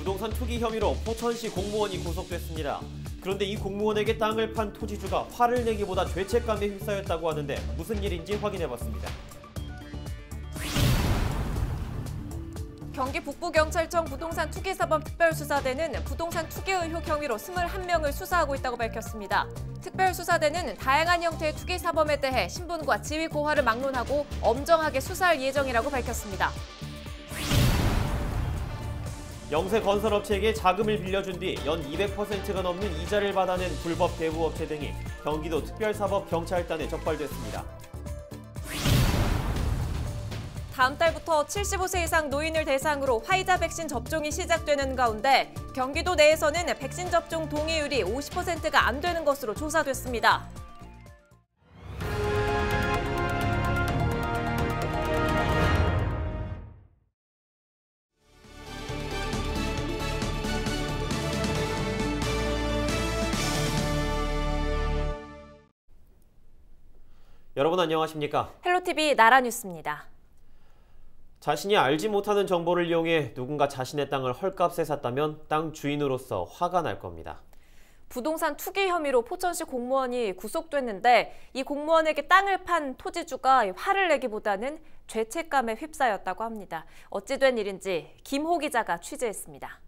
부동산 투기 혐의로 포천시 공무원이 구속됐습니다. 그런데 이 공무원에게 땅을 판 토지주가 화를 내기보다 죄책감에 휩싸였다고 하는데 무슨 일인지 확인해봤습니다. 경기 북부경찰청 부동산 투기사범 특별수사대는 부동산 투기 의혹 혐의로 21명을 수사하고 있다고 밝혔습니다. 특별수사대는 다양한 형태의 투기 사범에 대해 신분과 지위 고하를 막론하고 엄정하게 수사할 예정이라고 밝혔습니다. 영세 건설업체에게 자금을 빌려준 뒤 연 200%가 넘는 이자를 받아낸 불법 대부업체 등이 경기도 특별사법경찰단에 적발됐습니다. 다음 달부터 75세 이상 노인을 대상으로 화이자 백신 접종이 시작되는 가운데 경기도 내에서는 백신 접종 동의율이 50%가 안 되는 것으로 조사됐습니다. 여러분 안녕하십니까? 헬로TV 나라뉴스입니다. 자신이 알지 못하는 정보를 이용해 누군가 자신의 땅을 헐값에 샀다면 땅 주인으로서 화가 날 겁니다. 부동산 투기 혐의로 포천시 공무원이 구속됐는데 이 공무원에게 땅을 판 토지주가 화를 내기보다는 죄책감에 휩싸였다고 합니다. 어찌된 일인지 김호 기자가 취재했습니다.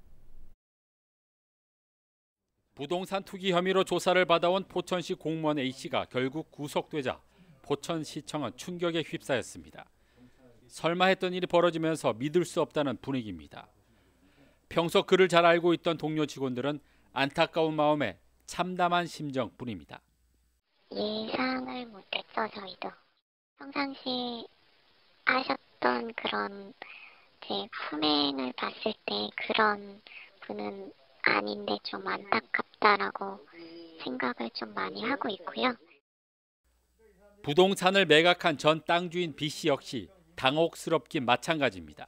부동산 투기 혐의로 조사를 받아온 포천시 공무원 A씨가 결국 구속되자 포천시청은 충격에 휩싸였습니다. 설마 했던 일이 벌어지면서 믿을 수 없다는 분위기입니다. 평소 그를 잘 알고 있던 동료 직원들은 안타까운 마음에 참담한 심정뿐입니다. 예상을 못했죠 저희도. 평상시 아셨던 그런 제 품행을 봤을 때 그런 분은 아닌데 좀 안타깝다라고 생각을 좀 많이 하고 있고요. 부동산을 매각한 전 땅주인 B씨 역시 당혹스럽긴 마찬가지입니다.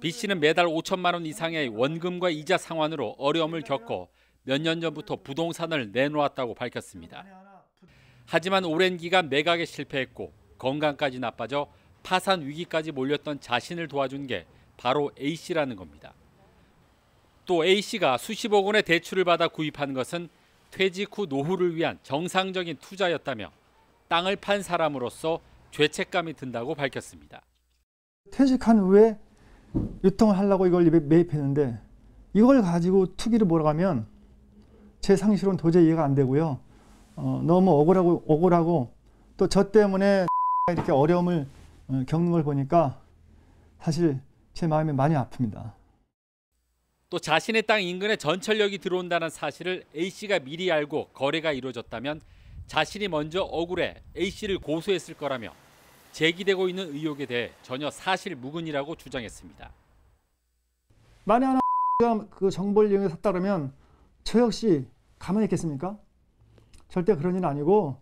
B씨는 매달 5천만 원 이상의 원금과 이자 상환으로 어려움을 겪어 몇 년 전부터 부동산을 내놓았다고 밝혔습니다. 하지만 오랜 기간 매각에 실패했고 건강까지 나빠져 파산 위기까지 몰렸던 자신을 도와준 게 바로 A씨라는 겁니다. 또 A씨가 수십억 원의 대출을 받아 구입한 것은 퇴직 후 노후를 위한 정상적인 투자였다며 땅을 판 사람으로서 죄책감이 든다고 밝혔습니다. 퇴직한 후에 유통을 하려고 이걸 매입했는데 이걸 가지고 투기를 몰아가면 제 상식으로는 도저히 이해가 안 되고요. 어, 너무 억울하고 억울하고 또 저 때문에 이렇게 어려움을 어, 겪는 걸 보니까 사실 제 마음이 많이 아픕니다. 또 자신의 땅 인근에 전철역이 들어온다는 사실을 A씨가 미리 알고 거래가 이루어졌다면 자신이 먼저 억울해 A씨를 고소했을 거라며 제기되고 있는 의혹에 대해 전혀 사실 무근이라고 주장했습니다. 만에 하나 그 정보를 이용해 샀다 면저 역시 가만히 있겠습니까? 절대 그런 일은 아니고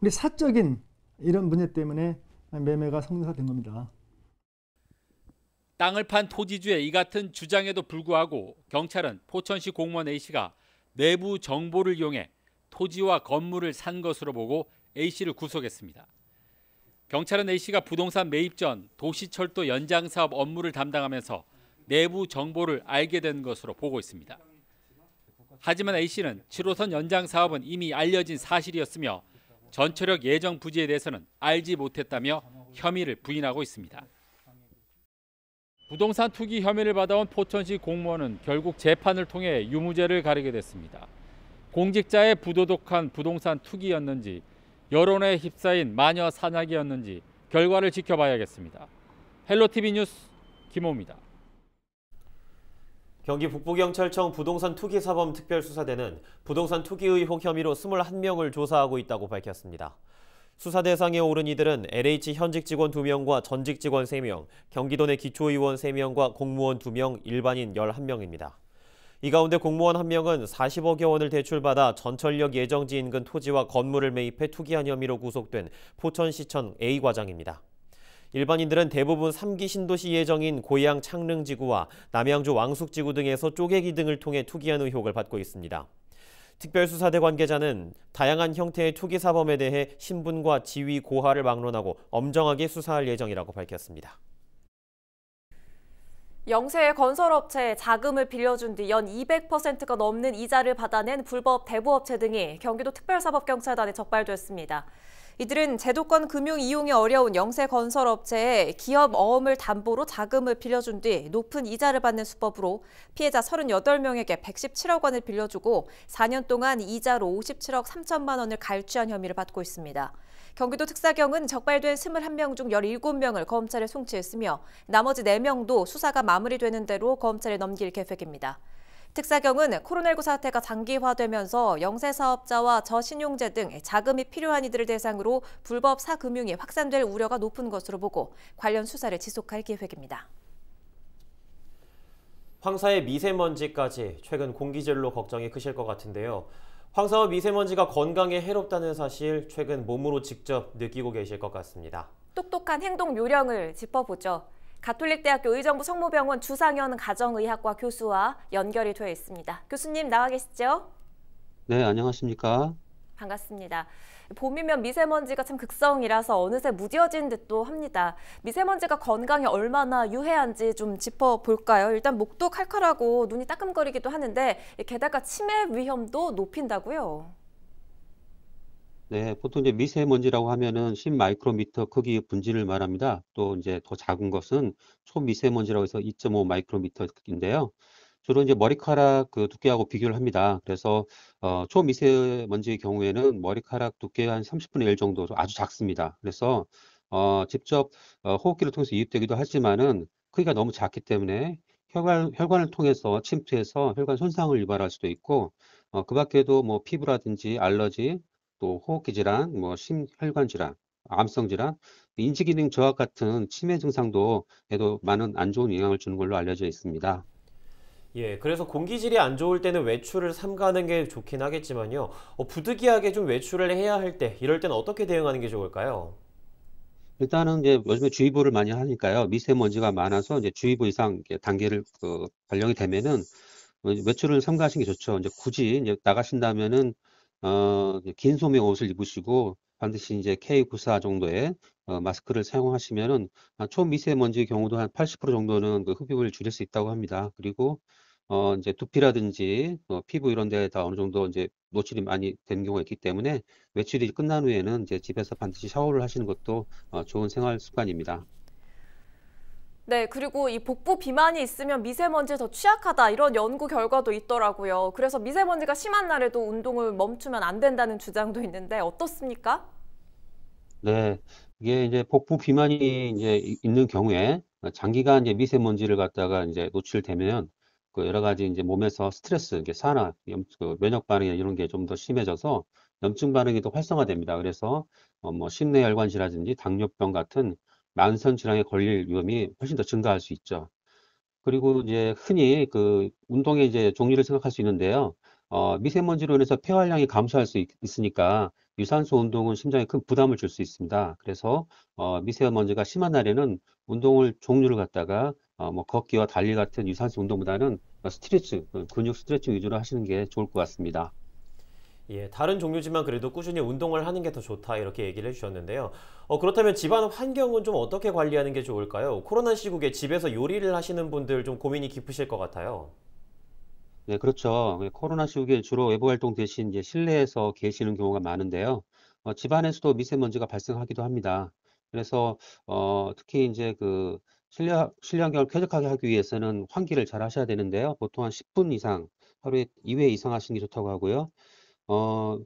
우리 사적인 이런 문제 때문에 매매가 성사된 겁니다. 땅을 판 토지주의 이 같은 주장에도 불구하고 경찰은 포천시 공무원 A씨가 내부 정보를 이용해 토지와 건물을 산 것으로 보고 A씨를 구속했습니다. 경찰은 A씨가 부동산 매입 전 도시철도 연장 사업 업무를 담당하면서 내부 정보를 알게 된 것으로 보고 있습니다. 하지만 A씨는 7호선 연장 사업은 이미 알려진 사실이었으며 전철역 예정 부지에 대해서는 알지 못했다며 혐의를 부인하고 있습니다. 부동산 투기 혐의를 받아온 포천시 공무원은 결국 재판을 통해 유무죄를 가리게 됐습니다. 공직자의 부도덕한 부동산 투기였는지 여론에 휩싸인 마녀 사악이었는지 결과를 지켜봐야겠습니다. 헬로티비 뉴스 김호입니다. 경기 북부경찰청 부동산 투기 사범 특별수사대는 부동산 투기 의혹 혐의로 21명을 조사하고 있다고 밝혔습니다. 수사 대상에 오른 이들은 LH 현직 직원 2명과 전직 직원 3명, 경기도 내 기초의원 3명과 공무원 2명, 일반인 11명입니다. 이 가운데 공무원 한 명은 40억여 원을 대출받아 전철역 예정지 인근 토지와 건물을 매입해 투기한 혐의로 구속된 포천시청 A 과장입니다. 일반인들은 대부분 3기 신도시 예정인 고양 창릉지구와 남양주 왕숙지구 등에서 쪼개기 등을 통해 투기한 의혹을 받고 있습니다. 특별수사대 관계자는 다양한 형태의 투기 사범에 대해 신분과 지위 고하를 막론하고 엄정하게 수사할 예정이라고 밝혔습니다. 영세 건설업체에 자금을 빌려준 뒤 연 200%가 넘는 이자를 받아낸 불법 대부업체 등이 경기도 특별사법경찰단에 적발됐습니다. 이들은 제도권 금융 이용이 어려운 영세 건설업체에 기업 어음을 담보로 자금을 빌려준 뒤 높은 이자를 받는 수법으로 피해자 38명에게 117억 원을 빌려주고 4년 동안 이자로 57억 3천만 원을 갈취한 혐의를 받고 있습니다. 경기도 특사경은 적발된 21명 중 17명을 검찰에 송치했으며 나머지 4명도 수사가 마무리되는 대로 검찰에 넘길 계획입니다. 특사경은 코로나19 사태가 장기화되면서 영세사업자와 저신용재 등 자금이 필요한 이들을 대상으로 불법 사금융이 확산될 우려가 높은 것으로 보고 관련 수사를 지속할 계획입니다. 황사의 미세먼지까지 최근 공기질로 걱정이 크실 것 같은데요. 황사와 미세먼지가 건강에 해롭다는 사실 최근 몸으로 직접 느끼고 계실 것 같습니다. 똑똑한 행동 요령을 짚어보죠. 가톨릭대학교 의정부 성모병원 주상현 가정의학과 교수와 연결이 되어 있습니다. 교수님 나와 계시죠? 네, 안녕하십니까? 반갑습니다. 봄이면 미세먼지가 참 극성이라서 어느새 무뎌진 듯도 합니다. 미세먼지가 건강에 얼마나 유해한지 좀 짚어볼까요? 일단 목도 칼칼하고 눈이 따끔거리기도 하는데 게다가 치매 위험도 높인다고요? 네, 보통 이제 미세먼지라고 하면은 10 마이크로미터 크기 분진을 말합니다. 또 이제 더 작은 것은 초미세먼지라고 해서 2.5 마이크로미터인데요. 주로 이제 머리카락 그 두께하고 비교를 합니다. 그래서 어, 초미세먼지의 경우에는 머리카락 두께 한 30분의 1 정도 아주 작습니다. 그래서 어, 직접 어, 호흡기를 통해서 이입되기도 하지만은 크기가 너무 작기 때문에 혈관, 혈관을 통해서 침투해서 혈관 손상을 유발할 수도 있고 어, 그 밖에도 뭐 피부라든지 알러지 또 호흡기 질환, 뭐 심혈관 질환, 암성 질환, 인지기능 저하 같은 치매 증상도 에도 많은 안 좋은 영향을 주는 걸로 알려져 있습니다. 예, 그래서 공기질이 안 좋을 때는 외출을 삼가는 게 좋긴 하겠지만요. 어, 부득이하게 좀 외출을 해야 할 때, 이럴 때는 어떻게 대응하는 게 좋을까요? 일단은 이제 요즘에 주의보를 많이 하니까요. 미세먼지가 많아서 이제 주의보 이상 단계를 그 발령이 되면은 뭐 외출을 삼가하시는 게 좋죠. 이제 굳이 이제 나가신다면은 어, 긴 소매 옷을 입으시고 반드시 이제 K94 정도의 어, 마스크를 사용하시면은 아, 초미세먼지 의 경우도 한 80% 정도는 그 흡입을 줄일 수 있다고 합니다. 그리고 어, 이제 두피라든지 어, 피부 이런 데에 다 어느 정도 이제 노출이 많이 된 경우가 있기 때문에 외출이 끝난 후에는 이제 집에서 반드시 샤워를 하시는 것도 어, 좋은 생활 습관입니다. 네, 그리고 이 복부 비만이 있으면 미세먼지더 취약하다 이런 연구 결과도 있더라고요. 그래서 미세먼지가 심한 날에도 운동을 멈추면 안 된다는 주장도 있는데 어떻습니까? 네, 이게 이제 복부 비만이 이제 있는 경우에 장기간 이제 미세먼지를 갖다가 이제 노출되면 그 여러 가지 이제 몸에서 스트레스, 이게 산화, 염, 그 면역 반응이나 이런 게 좀 더 심해져서 염증 반응이 더 활성화됩니다. 그래서 어, 뭐 심내혈관 질환이든지 당뇨병 같은 만성 질환에 걸릴 위험이 훨씬 더 증가할 수 있죠. 그리고 이제 흔히 그 운동의 이제 종류를 생각할 수 있는데요. 어, 미세먼지로 인해서 폐활량이 감소할 수 있, 으니까 유산소 운동은 심장에 큰 부담을 줄 수 있습니다. 그래서 어, 미세먼지가 심한 날에는 운동을 종류를 갖다가 어, 뭐 걷기와 달리 같은 유산소 운동보다는 뭐 스트레칭, 어, 근육 스트레칭 위주로 하시는 게 좋을 것 같습니다. 예, 다른 종류지만 그래도 꾸준히 운동을 하는 게 더 좋다 이렇게 얘기를 해주셨는데요. 어, 그렇다면 집안 환경은 좀 어떻게 관리하는 게 좋을까요? 코로나 시국에 집에서 요리를 하시는 분들 좀 고민이 깊으실 것 같아요. 네, 그렇죠. 그 코로나 시국에 주로 외부 활동 대신 이제 실내에서 계시는 경우가 많은데요. 어, 집안에서도 미세먼지가 발생하기도 합니다. 그래서 어, 특히 이제 그 실내 실내환경을 쾌적하게 하기 위해서는 환기를 잘 하셔야 되는데요. 보통 한 10분 이상, 하루에 2회 이상 하시는 게 좋다고 하고요. 어,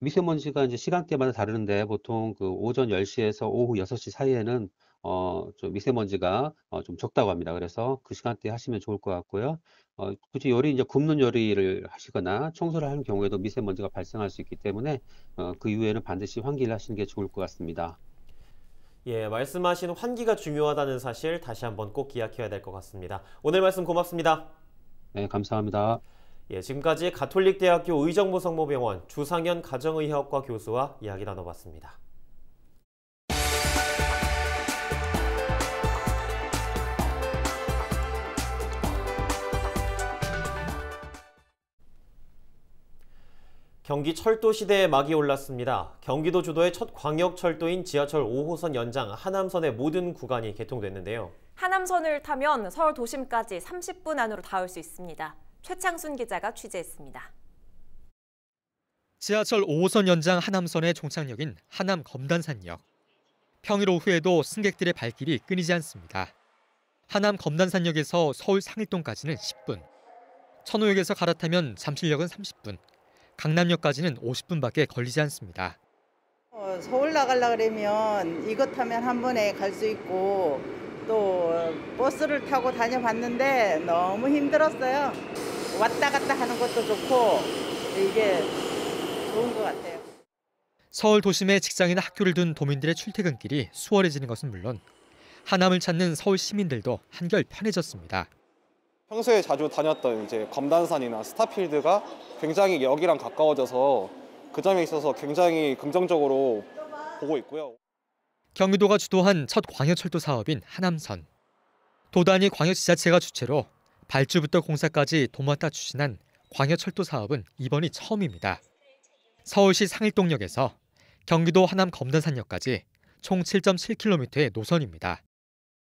미세먼지가 이제 시간대마다 다르는데 보통 그 오전 10시에서 오후 6시 사이에는 어, 좀 미세먼지가 어, 좀 적다고 합니다. 그래서 그 시간대에 하시면 좋을 것 같고요. 어, 굳이 요리, 이제 굽는 요리를 하시거나 청소를 하는 경우에도 미세먼지가 발생할 수 있기 때문에 어, 그 이후에는 반드시 환기를 하시는 게 좋을 것 같습니다. 예, 말씀하신 환기가 중요하다는 사실 다시 한번 꼭 기억해야 될 것 같습니다. 오늘 말씀 고맙습니다. 네, 감사합니다. 예, 지금까지 가톨릭대학교 의정부성모병원 주상현 가정의학과 교수와 이야기 나눠봤습니다. 경기 철도 시대에 막이 올랐습니다. 경기도 주도의 첫 광역 철도인 지하철 5호선 연장 하남선의 모든 구간이 개통됐는데요. 하남선을 타면 서울 도심까지 30분 안으로 닿을 수 있습니다. 최창순 기자가 취재했습니다. 지하철 5호선 연장 하남선의 종착역인 하남 검단산역. 평일 오후에도 승객들의 발길이 끊이지 않습니다. 하남 검단산역에서 서울 상일동까지는 10분, 천호역에서 갈아타면 잠실역은 30분, 강남역까지는 50분밖에 걸리지 않습니다. 어, 서울 나가려 그러면 이것 타면 한 번에 갈 수 있고 또 버스를 타고 다녀봤는데 너무 힘들었어요. 왔다 갔다 하는 것도 좋고 이게 좋은 것 같아요. 서울 도심에 직장이나 학교를 둔 도민들의 출퇴근길이 수월해지는 것은 물론 하남을 찾는 서울 시민들도 한결 편해졌습니다. 평소에 자주 다녔던 이제 검단산이나 스타필드가 굉장히 여기랑 가까워져서 그 점에 있어서 굉장히 긍정적으로 보고 있고요. 경기도가 주도한 첫 광역철도 사업인 하남선. 도단이 광역지자체가 주체로 발주부터 공사까지 도맡아 추진한 광역철도 사업은 이번이 처음입니다. 서울시 상일동역에서 경기도 하남 검단산역까지 총 7.7km의 노선입니다.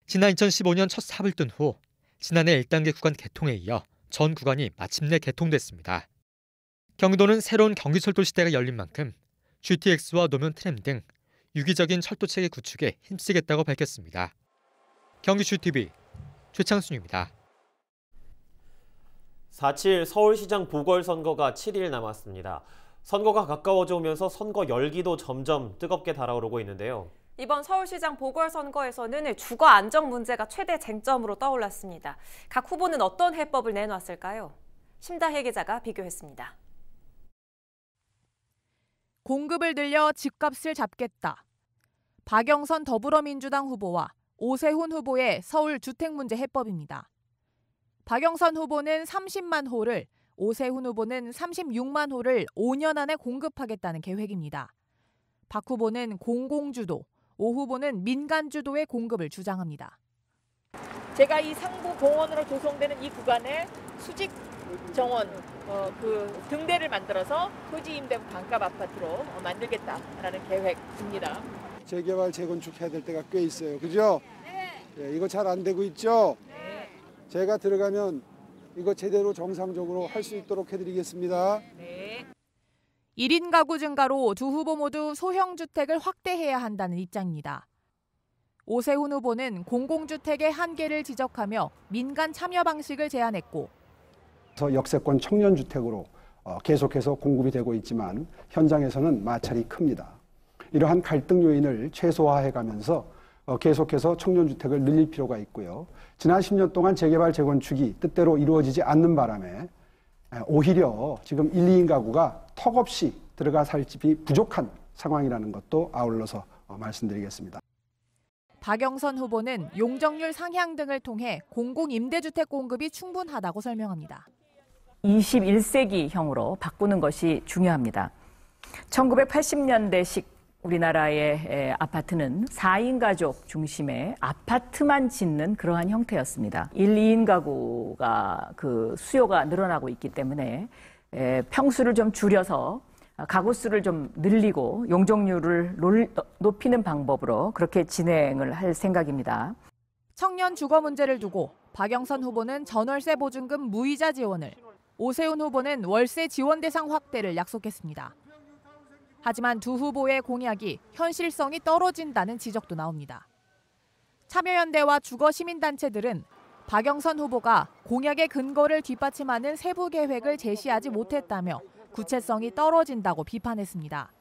지난 2015년 첫 삽을 뜬후 지난해 1단계 구간 개통에 이어 전 구간이 마침내 개통됐습니다. 경기도는 새로운 경기철도 시대가 열린 만큼 GTX와 노면 트램 등 유기적인 철도 체계 구축에 힘쓰겠다고 밝혔습니다. 경기주 TV 최창순입니다. 4.7 서울시장 보궐선거가 7일 남았습니다. 선거가 가까워져 오면서 선거 열기도 점점 뜨겁게 달아오르고 있는데요. 이번 서울시장 보궐선거에서는 주거 안정 문제가 최대 쟁점으로 떠올랐습니다. 각 후보는 어떤 해법을 내놨을까요? 심다혜 기자가 비교했습니다. 공급을 늘려 집값을 잡겠다. 박영선 더불어민주당 후보와 오세훈 후보의 서울 주택 문제 해법입니다. 박영선 후보는 30만 호를, 오세훈 후보는 36만 호를 5년 안에 공급하겠다는 계획입니다. 박 후보는 공공주도, 오 후보는 민간 주도의 공급을 주장합니다. 제가 이 상부 공원으로 조성되는 이 구간에 수직 정원 어, 그 등대를 만들어서 토지 임대 반값 아파트로 어, 만들겠다라는 계획입니다. 재개발 재건축해야 될 때가 꽤 있어요. 그죠? 네. 예, 이거 잘 안 되고 있죠? 네. 제가 들어가면 이거 제대로 정상적으로 할 수 있도록 해드리겠습니다. 네. 1인 가구 증가로 두 후보 모두 소형주택을 확대해야 한다는 입장입니다. 오세훈 후보는 공공주택의 한계를 지적하며 민간 참여 방식을 제안했고 역세권 청년주택으로 어, 계속해서 공급이 되고 있지만 현장에서는 마찰이 큽니다. 이러한 갈등 요인을 최소화해 가면서 어, 계속해서 청년주택을 늘릴 필요가 있고요. 지난 10년 동안 재개발, 재건축이 뜻대로 이루어지지 않는 바람에 아, 오히려 지금 1, 2인 가구가 턱없이 들어가 살 집이 부족한 상황이라는 것도 아울러서 어, 말씀드리겠습니다. 박영선 후보는 용적률 상향 등을 통해 공공 임대주택 공급이 충분하다고 설명합니다. 21세기형으로 바꾸는 것이 중요합니다. 1980년대식 우리나라의 아파트는 4인 가족 중심의 아파트만 짓는 그러한 형태였습니다. 1, 2인 가구가 그 수요가 늘어나고 있기 때문에 평수를 좀 줄여서 아, 가구 수를 좀 늘리고 용적률을 어, 높이는 방법으로 그렇게 진행을 할 생각입니다. 청년 주거 문제를 두고 박영선 후보는 전월세 보증금 무이자 지원을, 오세훈 후보는 월세 지원 대상 확대를 약속했습니다. 하지만 두 후보의 공약이 현실성이 떨어진다는 지적도 나옵니다. 참여연대와 주거시민단체들은 박영선 후보가 공약의 근거를 뒷받침하는 세부 계획을 제시하지 못했다며 구체성이 떨어진다고 비판했습니다.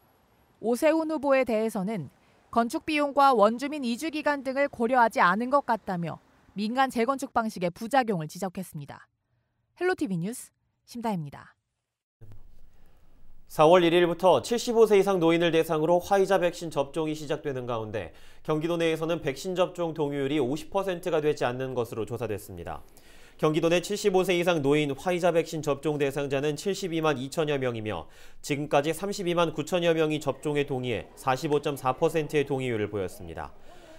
오세훈 후보에 대해서는 건축 비용과 원주민 이주 기간 등을 고려하지 않은 것 같다며 민간 재건축 방식의 부작용을 지적했습니다. 헬로티비 뉴스 심다입니다. 4월 1일부터 75세 이상 노인을 대상으로 화이자 백신 접종이 시작되는 가운데 경기도 내에서는 백신 접종 동의율이 50%가 되지 않는 것으로 조사됐습니다. 경기도 내 75세 이상 노인 화이자 백신 접종 대상자는 72만 2천여 명이며 지금까지 32만 9천여 명이 접종에 동의해 45.4%의 동의율을 보였습니다.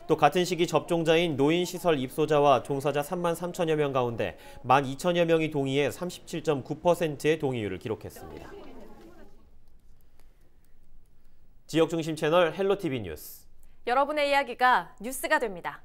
또 같은 시기 접종자인 노인시설 입소자와 종사자 3만 3천여 명 가운데 1만 2천여 명이 동의해 37.9%의 동의율을 기록했습니다. 지역중심 채널 헬로TV 뉴스. 여러분의 이야기가 뉴스가 됩니다.